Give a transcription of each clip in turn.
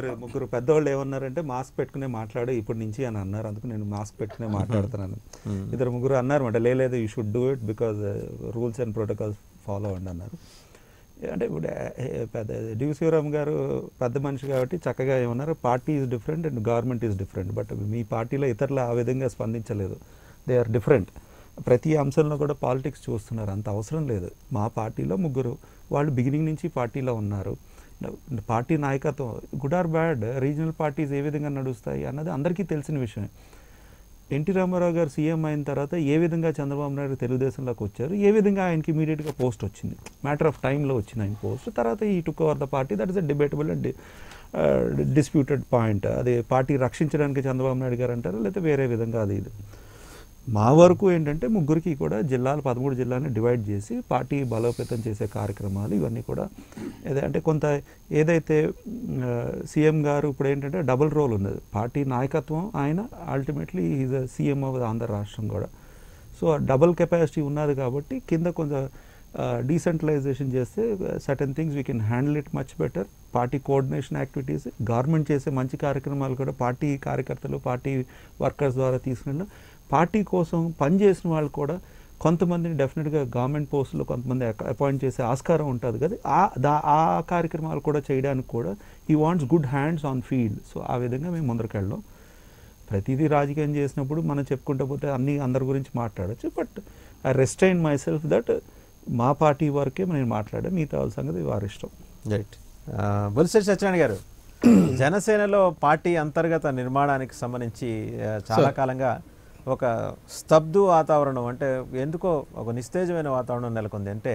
ఇద్దరు ముగ్గురు పెద్దవాళ్ళు ఏమన్నారంటే మాస్క్ పెట్టుకునే మాట్లాడు ఇప్పటి నుంచి అని అన్నారు అందుకు నేను మాస్క్ పెట్టుకునే మాట్లాడుతున్నాను ఇద్దరు ముగ్గురు అన్నారు అంటే లేదు you should do it because rules and protocols follow అండి అన్నారు అంటే ఇప్పుడు పెద్ద శివరామ్ గారు పెద్ద మనిషి కాబట్టి చక్కగా ఏమన్నారు party is different and government is different but మీ పార్టీలో ఇతరులు ఆ విధంగా స్పందించలేదు దే ఆర్ డిఫరెంట్ ప్రతి అంశంలో కూడా పాలిటిక్స్ చూస్తున్నారు అంత అవసరం లేదు మా పార్టీలో ముగ్గురు వాళ్ళు బిగినింగ్ నుంచి పార్టీలో ఉన్నారు పార్టీ నాయకత్వం good or bad regional parties ఏ విధంగా నడుస్తాయి అన్నది అందరికీ తెలిసిన విషయమే ఎన్టీ రామారావు గారు సీఎం అయిన తర్వాత ఏ విధంగా చంద్రబాబు నాయుడు తెలుగుదేశంలోకి వచ్చారు ఏ విధంగా ఆయనకి ఇమీడియట్గా పోస్ట్ వచ్చింది మ్యాటర్ ఆఫ్ టైంలో వచ్చింది ఆయన పోస్ట్ తర్వాత he took over the party that is a debatable and disputed point అది పార్టీ రక్షించడానికి చంద్రబాబు నాయుడు గారు అంటారు లేకపోతే వేరే విధంగా అది ఇది మా వరకు ఏంటంటే ముగ్గురికి కూడా జిల్లాలు పదమూడు జిల్లాని డివైడ్ చేసి పార్టీ బలోపేతం చేసే కార్యక్రమాలు ఇవన్నీ కూడా అంటే కొంత ఏదైతే సీఎం గారు ఇప్పుడు ఏంటంటే డబుల్ రోల్ ఉన్నది పార్టీ నాయకత్వం ఆయన ultimately is CM of Andhra రాష్ట్రం కూడా సో డబుల్ కెపాసిటీ ఉన్నది కాబట్టి కింద కొంచెం డీసెంట్రలైజేషన్ చేస్తే certain things we can handle it much better party coordination activities government చేసే మంచి కార్యక్రమాలు కూడా పార్టీ కార్యకర్తలు పార్టీ వర్కర్స్ ద్వారా తీసుకున్న పార్టీ కోసం పనిచేసిన వాళ్ళు కూడా కొంతమందిని డెఫినెట్గా గవర్నమెంట్ పోస్టులో కొంతమంది అపాయింట్ చేసే ఆస్కారం ఉంటుంది కదా ఆ దా ఆ కార్యక్రమాలు కూడా చేయడానికి కూడా he wants good hands on field so ఆ విధంగా మేము ముందరికెళ్ళాం ప్రతిదీ రాజకీయం చేసినప్పుడు మనం చెప్పుకుంటూ పోతే అన్ని అందరి గురించి మాట్లాడచ్చు but I restrain myself that మా పార్టీ వరకే నేను మాట్లాడే మిగతా సంగతి వారి ఇష్టం రైట్ బుల్స సత్యనారాయణ గారు జనసేనలో పార్టీ అంతర్గత నిర్మాణానికి సంబంధించి చాలా కాలంగా ఒక స్తబ్దు వాతావరణం అంటే ఎందుకో ఒక నిస్తేజమైన వాతావరణం నెలకొంది అంటే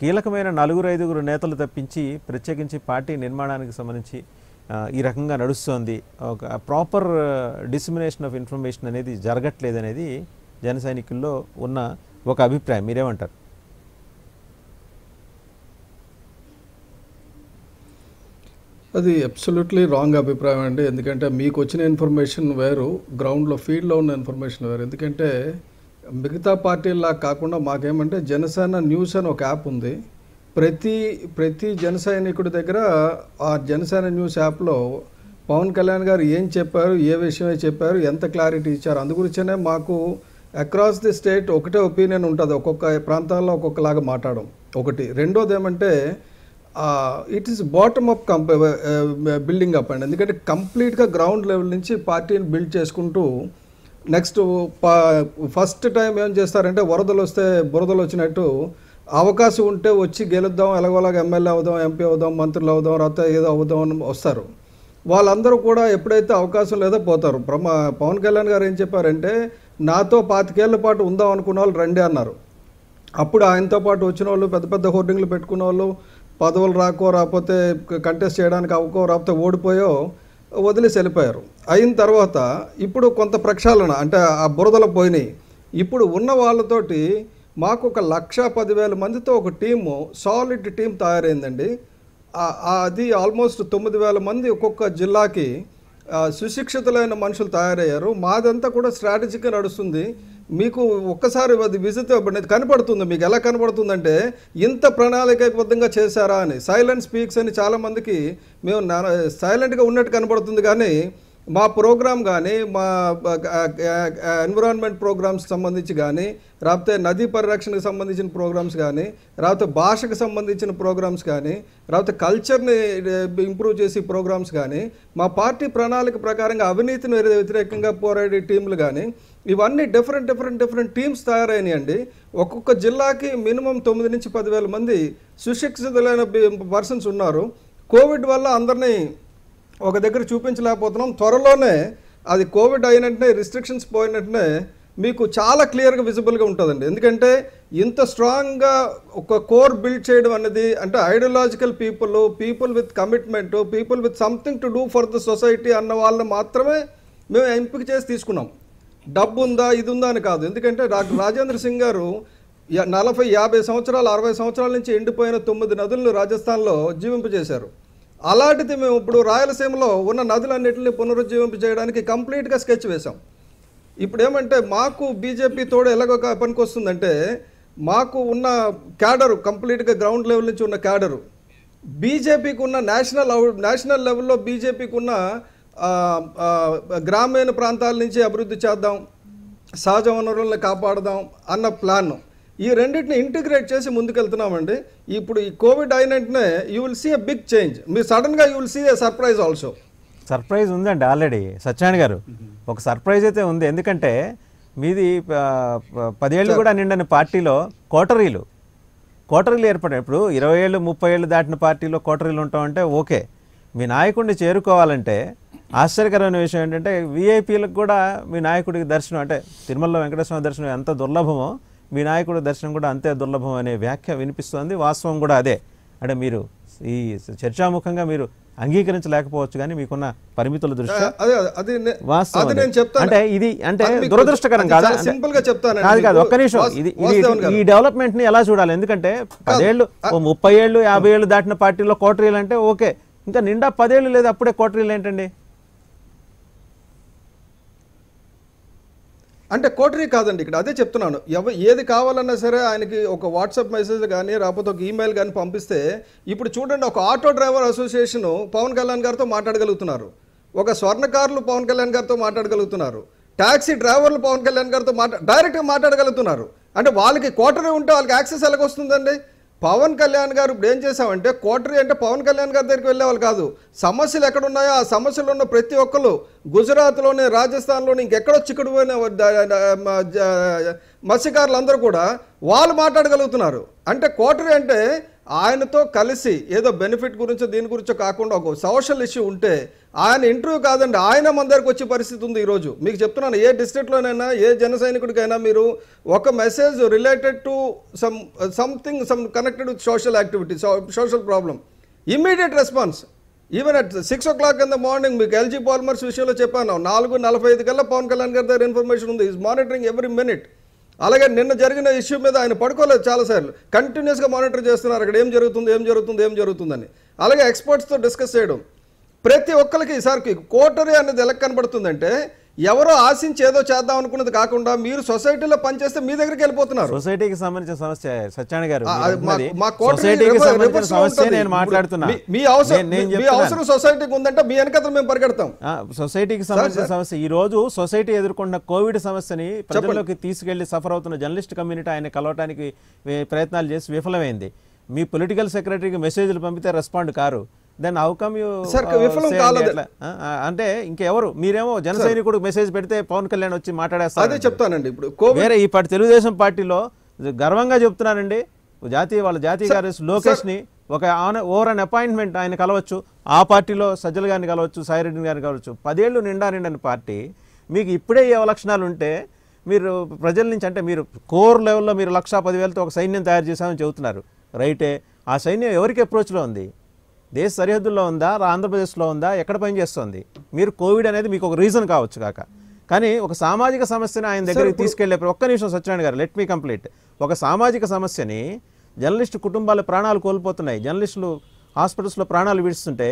కీలకమైన నలుగురు ఐదుగురు నేతలు తప్పించి ప్రత్యేకించి పార్టీ నిర్మాణానికి సంబంధించి ఈ రకంగా నడుస్తోంది ఒక ప్రాపర్ డిసిమినేషన్ ఆఫ్ ఇన్ఫర్మేషన్ అనేది జరగట్లేదు అనేది జనసైనికుల్లో ఉన్న ఒక అభిప్రాయం మీరేమంటారు అది అబ్సల్యూట్లీ రాంగ్ అభిప్రాయం అండి ఎందుకంటే మీకు వచ్చిన ఇన్ఫర్మేషన్ వేరు గ్రౌండ్లో ఫీల్డ్లో ఉన్న ఇన్ఫర్మేషన్ వేరు ఎందుకంటే మిగతా పార్టీలా కాకుండా మాకేమంటే జనసేన న్యూస్ అని ఒక యాప్ ఉంది ప్రతి ప్రతి జనసైనికుడి దగ్గర ఆ జనసేన న్యూస్ యాప్లో పవన్ కళ్యాణ్ గారు ఏం చెప్పారు ఏ విషయమే చెప్పారు ఎంత క్లారిటీ ఇచ్చారు అందుగురించనే మాకు అక్రాస్ ది స్టేట్ ఒకటే ఒపీనియన్ ఉంటుంది ఒక్కొక్క ప్రాంతాల్లో ఒక్కొక్కలాగా మాట్లాడడం ఒకటి రెండోది ఏమంటే it is bottom up comp building up అండి ఎందుకంటే కంప్లీట్గా గ్రౌండ్ లెవెల్ నుంచి పార్టీని బిల్డ్ చేసుకుంటూ నెక్స్ట్ ఫస్ట్ టైం ఏం చేస్తారంటే వరదలు వస్తే బురదలు వచ్చినట్టు అవకాశం ఉంటే వచ్చి గెలుద్దాం ఎలాగోలాగ ఎమ్మెల్యే అవుదాం ఎంపీ అవుదాం మంత్రులు అవుదాం లేకపోతే ఏదో అవుదాం వస్తారు వాళ్ళందరూ కూడా ఎప్పుడైతే అవకాశం లేదో పోతారు బ్రహ్మ పవన్ కళ్యాణ్ గారు ఏం చెప్పారంటే నాతో పాతికేళ్ల పాటు ఉందాం అనుకున్న వాళ్ళు రండి అన్నారు అప్పుడు ఆయనతో పాటు వచ్చిన వాళ్ళు పెద్ద పెద్ద హోర్డింగ్లు పెట్టుకున్న వాళ్ళు పదవులు రాకో రాకపోతే కంటెస్ట్ చేయడానికి అవ్వకో రాకపోతే ఓడిపోయో వదిలేసి వెళ్ళిపోయారు అయిన తర్వాత ఇప్పుడు కొంత ప్రక్షాళన అంటే ఆ బురదలు పోయినాయి ఇప్పుడు ఉన్న వాళ్ళతోటి మాకు ఒక లక్ష పదివేల మందితో ఒక టీము సాలిడ్ టీం తయారైందండి అది ఆల్మోస్ట్ తొమ్మిది వేల మంది ఒక్కొక్క జిల్లాకి సుశిక్షితులైన మనుషులు తయారయ్యారు మాదంతా కూడా స్ట్రాటజీగా నడుస్తుంది మీకు ఒక్కసారి అది విజిత కనపడుతుంది మీకు ఎలా కనపడుతుందంటే ఇంత ప్రణాళికబద్ధంగా చేశారా అని సైలెంట్ స్పీక్స్ అని చాలామందికి మేము సైలెంట్గా ఉన్నట్టు కనపడుతుంది కానీ మా ప్రోగ్రామ్ కానీ మా ఎన్విరాన్మెంట్ ప్రోగ్రామ్స్ సంబంధించి కానీ రాకపోతే నదీ పరిరక్షణకు సంబంధించిన ప్రోగ్రామ్స్ కానీ రాకపోతే భాషకు సంబంధించిన ప్రోగ్రామ్స్ కానీ రాకపోతే కల్చర్ని ఇంప్రూవ్ చేసే ప్రోగ్రామ్స్ కానీ మా పార్టీ ప్రణాళిక ప్రకారంగా అవినీతిని వ్యతిరేకంగా పోరాడే టీంలు కానీ ఇవన్నీ డిఫరెంట్ డిఫరెంట్ డిఫరెంట్ టీమ్స్ తయారైనాయండి ఒక్కొక్క జిల్లాకి మినిమం తొమ్మిది నుంచి పదివేల మంది సుశిక్షితులైన పర్సన్స్ ఉన్నారు కోవిడ్ వల్ల అందరినీ ఒక దగ్గర చూపించలేకపోతున్నాం త్వరలోనే అది కోవిడ్ అయినట్టునే రిస్ట్రిక్షన్స్ పోయినట్టునే మీకు చాలా క్లియర్గా విజిబుల్గా ఉంటుందండి ఎందుకంటే ఇంత స్ట్రాంగ్గా ఒక కోర్ బిల్డ్ చేయడం అనేది అంటే ideological people people with commitment people with something to do for the society అన్న వాళ్ళని మాత్రమే మేము ఎంపిక చేసి తీసుకున్నాం డబ్బు ఉందా ఇది ఉందా అని కాదు ఎందుకంటే డాక్టర్ రాజేంద్ర సింగ్ గారు నలభై యాభై సంవత్సరాలు అరవై సంవత్సరాల నుంచి ఎండిపోయిన తొమ్మిది నదులను రాజస్థాన్లో జీవింపజేశారు అలాంటిది మేము ఇప్పుడు రాయలసీమలో ఉన్న నదులన్నింటినీ పునరుజ్జీవింప చేయడానికి కంప్లీట్గా స్కెచ్ వేశాం ఇప్పుడు ఏమంటే మాకు బీజేపీ తోడు ఎలాగో పనికి వస్తుందంటే మాకు ఉన్న క్యాడరు కంప్లీట్గా గ్రౌండ్ లెవెల్ నుంచి ఉన్న క్యాడరు బీజేపీకి ఉన్న నేషనల్ నేషనల్ లెవెల్లో బీజేపీకి ఉన్న గ్రామీణ ప్రాంతాల నుంచి అభివృద్ధి చేద్దాం సహజ వనరులను కాపాడదాం అన్న ప్లాన్ ఈ రెండింటిని ఇంటిగ్రేట్ చేసి ముందుకెళ్తున్నామండి ఇప్పుడు ఈ కోవిడ్ అయినట్టునే you will see a big change మీరు సడన్గా you will see a surprise also surprise ఉందండి ఆల్రెడీ సత్యనారాయణ గారు ఒక సర్ప్రైజ్ అయితే ఉంది ఎందుకంటే మీది పదేళ్ళు కూడా నిండని పార్టీలో కోటరీలు కోటరీలు ఏర్పడాయి ఇప్పుడు ఇరవై ఏళ్ళు ముప్పై ఏళ్ళు దాటిన పార్టీలో కోటరీలు ఉంటామంటే ఓకే మీ నాయకుడిని చేరుకోవాలంటే ఆశ్చర్యకరమైన విషయం ఏంటంటే విఐపీలకు కూడా మీ నాయకుడికి దర్శనం అంటే తిరుమలలో వెంకటేశ్వర దర్శనం ఎంత దుర్లభమో మీ నాయకుడి దర్శనం కూడా అంతే దుర్లభం అనే వ్యాఖ్య వినిపిస్తోంది వాస్తవం కూడా అదే అంటే మీరు ఈ చర్చాముఖంగా మీరు అంగీకరించలేకపోవచ్చు కానీ మీకున్న పరిమితుల దృష్ట్యా అంటే ఇది అంటే దురదృష్టకరం కాదు సింపుల్ గా చెప్తాను కాదు ఒక్క నిమిషం ఇది ఈ డెవలప్మెంట్ ని ఎలా చూడాలి ఎందుకంటే పదేళ్ళు ముప్పై ఏళ్ళు యాభై ఏళ్ళు దాటిన పార్టీలో కోటరీలు అంటే ఓకే ఇంకా నిండా పదేళ్ళు లేదు అప్పుడే కోటరీలు ఏంటండి అంటే కోటరీ కాదండి ఇక్కడ అదే చెప్తున్నాను ఎవ ఏది కావాలన్నా సరే ఆయనకి ఒక వాట్సాప్ మెసేజ్ కానీ రాకపోతే ఒక ఈమెయిల్ కానీ పంపిస్తే ఇప్పుడు చూడండి ఒక auto driver association Pawan Kalyan గారితో మాట్లాడగలుగుతున్నారు ఒక స్వర్ణకారులు పవన్ కళ్యాణ్ గారితో మాట్లాడగలుగుతున్నారు ట్యాక్సీ డ్రైవర్లు పవన్ కళ్యాణ్ గారితో మాట్లా డైరెక్ట్గా మాట్లాడగలుగుతున్నారు అంటే వాళ్ళకి కోటరీ ఉంటే వాళ్ళకి యాక్సెస్ ఎలాగొస్తుందండి పవన్ కళ్యాణ్ గారు ఇప్పుడు ఏం చేశామంటే కోటరీ అంటే పవన్ కళ్యాణ్ గారి దగ్గరికి వెళ్ళేవాళ్ళు కాదు సమస్యలు ఎక్కడున్నాయో ఆ సమస్యలు ఉన్న ప్రతి ఒక్కరు గుజరాత్లోని రాజస్థాన్లోని ఇంకెక్కడో చిక్కుడు పోయిన మత్స్యకారులు అందరూ కూడా వాళ్ళు మాట్లాడగలుగుతున్నారు అంటే కోటరీ అంటే ఆయనతో కలిసి ఏదో బెనిఫిట్ గురించో దీని గురించో కాకుండా ఒక సోషల్ ఇష్యూ ఉంటే ఆయన ఇంటర్వ్యూ కాదండి ఆయన మన దగ్గరకు వచ్చే పరిస్థితి ఉంది ఈరోజు మీకు చెప్తున్నాను ఏ డిస్ట్రిక్ట్లోనైనా ఏ జన సైనికుడికైనా మీరు ఒక message related to some something some connected with social activity social problem immediate response even at six o'clock in the morning మీకు ఎల్జీ పాల్మర్స్ విషయంలో చెప్పాను నాలుగు నలభై ఐదు కల్లా పవన్ కళ్యాణ్ గారి దగ్గర ఇన్ఫర్మేషన్ ఉంది ఈజ్ మానిటరింగ్ ఎవ్రీ మినిట్ అలాగే నిన్న జరిగిన ఇష్యూ మీద ఆయన పడుకోలేదు చాలాసార్లు కంటిన్యూస్గా మానిటర్ చేస్తున్నారు అక్కడ ఏం జరుగుతుంది ఏం జరుగుతుంది ఏం జరుగుతుందని అలాగే ఎక్స్పర్ట్స్తో డిస్కస్ చేయడం ప్రతి ఒక్కరికి ఈసారికి కోటరీ అనేది ఎలా కనబడుతుందంటే ఎవరో ఆశించి ఏదో చేద్దాం అనుకున్నది కాకుండా మీరు సొసైటీలో పనిచేస్తే మీ దగ్గరికి వెళ్ళిపోతున్నారు సొసైటీకి సంబంధించిన సమస్య సత్యాన గారు మీ అవసరం అవసరం సొసైటీకి ఉందంటే మీ వెనకత మేము పరిగెడతాం సొసైటీకి సంబంధించిన సమస్య ఈ రోజు సొసైటీ ఎదుర్కొన్న కోవిడ్ సమస్యని ప్రజల్లోకి తీసుకెళ్లి సఫర్ అవుతున్న జర్నలిస్ట్ కమ్యూనిటీ ఆయన కలవటానికి ప్రయత్నాలు చేసి విఫలమైంది మీ పొలిటికల్ సెక్రటరీకి మెసేజ్లు పంపితే రెస్పాండ్ కారు దెన్ హౌ కమ్ యూ విఫలం కాలేదు అంటే ఇంకెవరు మీరేమో జన సైనికుడు మెసేజ్ పెడితే పవన్ కళ్యాణ్ వచ్చి మాట్లాడేస్తారు అదే చెప్తానండి ఇప్పుడు వేరే ఈ తెలుగుదేశం పార్టీలో గర్వంగా చెప్తున్నానండి జాతీయ వాళ్ళ జాతీయ కార్యదర్శి లోకేష్ ని ఒక ఓవర్ అన్ అపాయింట్మెంట్ ఆయన కలవచ్చు ఆ పార్టీలో సజ్జల గారిని కలవచ్చు సాయిరెడ్డి గారిని కలవచ్చు పదేళ్ళు నిండా నిండని పార్టీ మీకు ఇప్పుడే ఏ అవలక్షణాలు ఉంటే మీరు ప్రజల నుంచి అంటే మీరు కోర్ లెవెల్లో మీరు లక్షా పదివేలతో ఒక సైన్యం తయారు చేశామని చెబుతున్నారు రైటే ఆ సైన్యం ఎవరికి అప్రోచ్లో ఉంది దేశ సరిహద్దుల్లో ఉందా ఆంధ్రప్రదేశ్లో ఉందా ఎక్కడ పనిచేస్తుంది మీరు కోవిడ్ అనేది మీకు ఒక రీజన్ కావచ్చు కాక కానీ ఒక సామాజిక సమస్యని ఆయన దగ్గరికి తీసుకెళ్లే ఒక్క నిమిషం సత్యనారాయణ గారు లెట్ మీ కంప్లీట్ ఒక సామాజిక సమస్యని జర్నలిస్ట్ కుటుంబాల ప్రాణాలు కోల్పోతున్నాయి జర్నలిస్టులు హాస్పిటల్స్లో ప్రాణాలు విడుస్తుంటే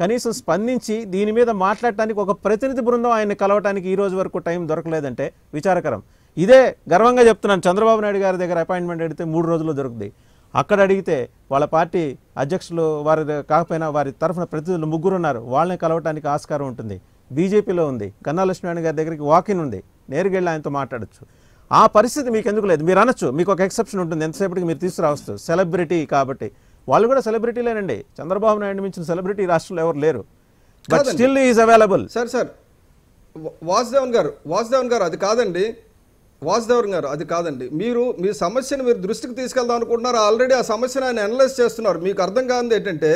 కనీసం స్పందించి దీని మీద మాట్లాడటానికి ఒక ప్రతినిధి బృందం ఆయన్ని కలవటానికి ఈ రోజు వరకు టైం దొరకలేదంటే విచారకరం ఇదే గర్వంగా చెప్తున్నాను చంద్రబాబు నాయుడు గారి దగ్గర అపాయింట్మెంట్ అడిగితే మూడు రోజుల్లో దొరుకుతాయి అక్కడ అడిగితే వాళ్ళ పార్టీ అధ్యక్షులు వారి కాకపోయినా వారి తరఫున ప్రతినిధులు ముగ్గురు ఉన్నారు వాళ్ళని కలవటానికి ఆస్కారం ఉంటుంది బీజేపీలో ఉంది కన్నా లక్ష్మీనారాయణ గారి దగ్గరికి వాకిన్ ఉంది నేరుగా వెళ్ళి ఆయనతో మాట్లాడచ్చు ఆ పరిస్థితి మీకు ఎందుకు లేదు మీరు అనొచ్చు మీకు ఒక ఎక్సెప్షన్ ఉంటుంది ఎంతసేపటికి మీరు తీసుకురావచ్చు సెలబ్రిటీ కాబట్టి వాళ్ళు కూడా సెలబ్రిటీలేనండి చంద్రబాబు నాయుడు మించిన సెలబ్రిటీ రాష్ట్రంలో ఎవరు లేరు still is available sir sir Vasudevan garu Vasudevan గారు అది కాదండి వాసుదేవర్ గారు అది కాదండి మీరు మీ సమస్యను మీరు దృష్టికి తీసుకెళ్దాం అనుకుంటున్నారు ఆల్రెడీ ఆ సమస్యను ఆయన అనలైజ్ చేస్తున్నారు మీకు అర్థం కాదు ఏంటంటే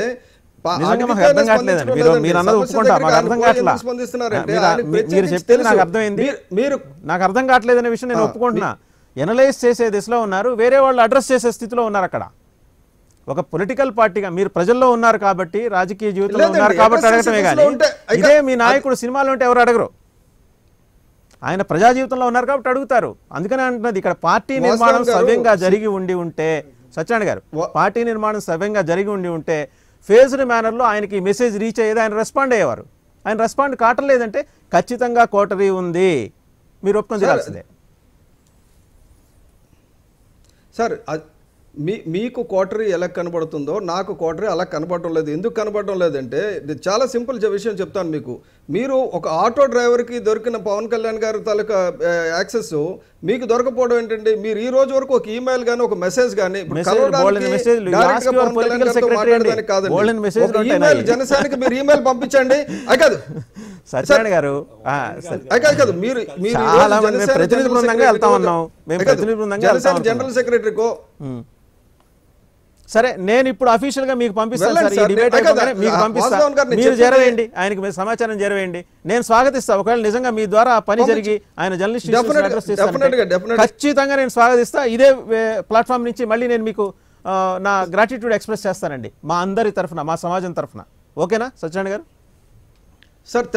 మీరు నాకు అర్థం కావట్లేదనే విషయం నేను ఒప్పుకుంటున్నా ఎనలైజ్ చేసే దిశలో ఉన్నారు వేరే వాళ్ళు అడ్రస్ చేసే స్థితిలో ఉన్నారు అక్కడ ఒక పొలిటికల్ పార్టీగా మీరు ప్రజల్లో ఉన్నారు కాబట్టి రాజకీయ జీవితంలో ఉన్నారు కాబట్టి అడగటమే కానీ ఇదే మీ నాయకుడు సినిమాలు ఉంటే ఎవరు అడగరు ఆయన ప్రజా జీవితంలో ఉన్నారు కాబట్టి అడుగుతారు అందుకనే అంటున్నది ఇక్కడ పార్టీ నిర్మాణం సవ్యంగా జరిగి ఉండి ఉంటే సత్యనారాయణ గారు పార్టీ నిర్మాణం సవ్యంగా జరిగి ఉండి ఉంటే ఫేజ్డ్ మేనర్లో ఆయనకి మెసేజ్ రీచ్ అయ్యేది ఆయన రెస్పాండ్ అయ్యేవారు ఆయన రెస్పాండ్ లేదంటే ఖచ్చితంగా కోటరీ ఉంది మీరు ఒప్పుకొని చేయాల్సిందే సార్ మీ మీకు కోటరీ ఎలా కనబడుతుందో నాకు కోటరీ అలా కనబడటం లేదు ఎందుకు కనబడటం లేదంటే చాలా సింపుల్ విషయం చెప్తాను మీకు మీరు ఒక ఆటో డ్రైవర్కి దొరికిన పవన్ కళ్యాణ్ గారి తాలూకా యాక్సెస్ మీకు దొరకపోవడం ఏంటంటే మీరు ఈ రోజు వరకు ఒక ఈమెయిల్ కానీ ఒక మెసేజ్ కానీ ఈమెయిల్ జనసేనకి మీరు ఈమెయిల్ పంపించండి కాదు సత్యనారాయణ గారు కాదు మీరు మీరు జనరల్ సెక్రటరీకో సరే నేను ఇప్పుడు అఫీషియల్ గా మీకు పంపిస్తాను సార్ ఈ మీరు సమాచారం చేరవేయండి నేను స్వాగతిస్తా ఒకవేళ నిజంగా మీ ద్వారా పని జరిగి ఆయన జర్నలిస్ట్ ఖచ్చితంగా నేను స్వాగతిస్తా ఇదే ప్లాట్ఫామ్ నుంచి మళ్ళీ నేను మీకు నా గ్రాటిట్యూడ్ ఎక్స్ప్రెస్ చేస్తానండి మా అందరి తరఫున మా సమాజం తరఫున ఓకేనా సత్యనారాయణ గారు సార్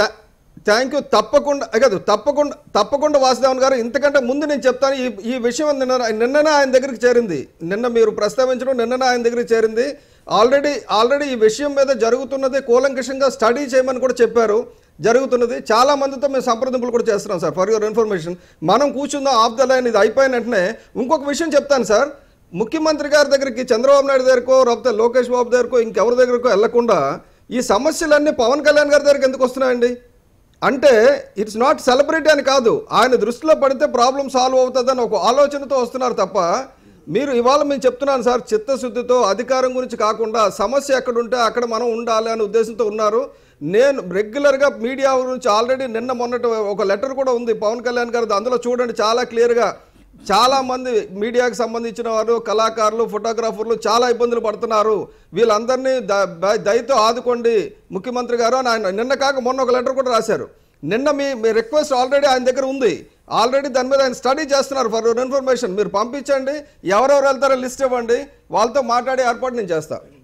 థ్యాంక్ యూ తప్పకుండా కాదు తప్పకుండా తప్పకుండా వాసుదేవన్ గారు ఇంతకంటే ముందు నేను చెప్తాను ఈ ఈ విషయం నిన్న నిన్ననే ఆయన దగ్గరికి చేరింది నిన్న మీరు ప్రస్తావించడం నిన్ననే ఆయన దగ్గరికి చేరింది ఆల్రెడీ ఆల్రెడీ ఈ విషయం మీద జరుగుతున్నది కూలంకషంగా స్టడీ చేయమని కూడా చెప్పారు జరుగుతున్నది చాలా మందితో మేము సంప్రదింపులు కూడా చేస్తున్నాం సార్ ఫర్ యువర్ ఇన్ఫర్మేషన్ మనం కూర్చుందాం ఆఫ్ ద లైన్ ఇది అయిపోయిన వెంటనే ఇంకొక విషయం చెప్తాను సార్ ముఖ్యమంత్రి గారి దగ్గరికి చంద్రబాబు నాయుడు దగ్గరకో లేకపోతే లోకేష్ బాబు దగ్గరకో ఇంకెవరి దగ్గరకో వెళ్లకుండా ఈ సమస్యలన్నీ పవన్ కళ్యాణ్ గారి దగ్గరికి ఎందుకు వస్తున్నాయండి అంటే ఇట్స్ నాట్ సెలబ్రిటీ అని కాదు ఆయన దృష్టిలో పడితే ప్రాబ్లం సాల్వ్ అవుతుందని ఒక ఆలోచనతో వస్తున్నారు తప్ప మీరు ఇవాళ మేము చెప్తున్నాను సార్ చిత్తశుద్ధితో అధికారం గురించి కాకుండా సమస్య ఎక్కడుంటే అక్కడ మనం ఉండాలి అనే ఉద్దేశంతో ఉన్నారు నేను రెగ్యులర్గా మీడియా గురించి ఆల్రెడీ నిన్న మొన్నటి ఒక లెటర్ కూడా ఉంది పవన్ కళ్యాణ్ గారు అందులో చూడండి చాలా క్లియర్గా చాలామంది మీడియాకు సంబంధించిన వారు కళాకారులు ఫోటోగ్రాఫర్లు చాలా ఇబ్బందులు పడుతున్నారు వీళ్ళందరినీ దయతో ఆదుకోండి ముఖ్యమంత్రి గారు అని ఆయన నిన్న కాక మొన్న ఒక లెటర్ కూడా రాశారు నిన్న మీ మీ రిక్వెస్ట్ ఆల్రెడీ ఆయన దగ్గర ఉంది ఆల్రెడీ దాని మీద ఆయన స్టడీ చేస్తున్నారు ఫర్ ఇన్ఫర్మేషన్ మీరు పంపించండి ఎవరెవరు వెళ్తారో లిస్ట్ ఇవ్వండి వాళ్ళతో మాట్లాడే ఏర్పాటు నేను చేస్తాను